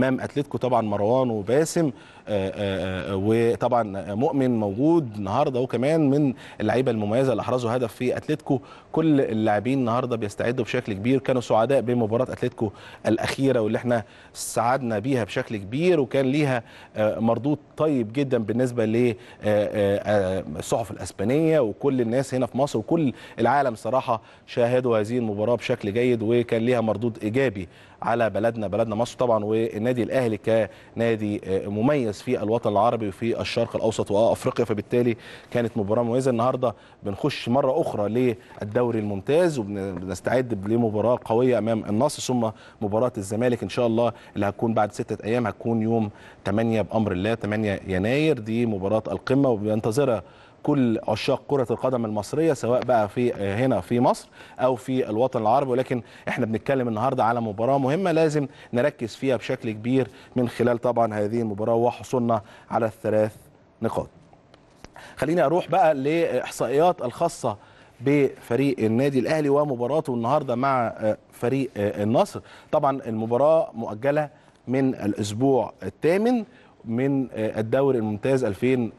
امام اتلتيكو طبعا مروان وباسم آه، آه، آه، وطبعا مؤمن موجود النهارده وكمان من اللعيبه المميزه اللي احرزوا هدف في اتلتيكو كل اللاعبين النهارده بيستعدوا بشكل كبير كانوا سعداء بمباراه اتلتيكو الاخيره واللي احنا سعدنا بيها بشكل كبير وكان ليها مردود طيب جدا بالنسبه للصحف الاسبانيه وكل الناس هنا في مصر وكل العالم صراحه شاهدوا هذه المباراه بشكل جيد وكان ليها مردود ايجابي على بلدنا بلدنا مصر طبعا والنادي الاهلي كنادي مميز مميز في الوطن العربي وفي الشرق الاوسط وافريقيا فبالتالي كانت مباراه مميزه النهارده بنخش مره اخرى للدوري الممتاز وبنستعد لمباراه قويه امام النصر ثم مباراه الزمالك ان شاء الله اللي هتكون بعد سته ايام هتكون يوم 8 بامر الله 8 يناير دي مباراه القمه وبينتظرها كل عشاق كرة القدم المصرية سواء بقى في هنا في مصر أو في الوطن العربي ولكن احنا بنتكلم النهاردة على مباراة مهمة لازم نركز فيها بشكل كبير من خلال طبعا هذه المباراة وحصولنا على الثلاث نقاط خليني أروح بقى لإحصائيات الخاصة بفريق النادي الاهلي ومباراته النهارده مع فريق النصر طبعا المباراه مؤجله من الاسبوع الثامن من الدوري الممتاز 2000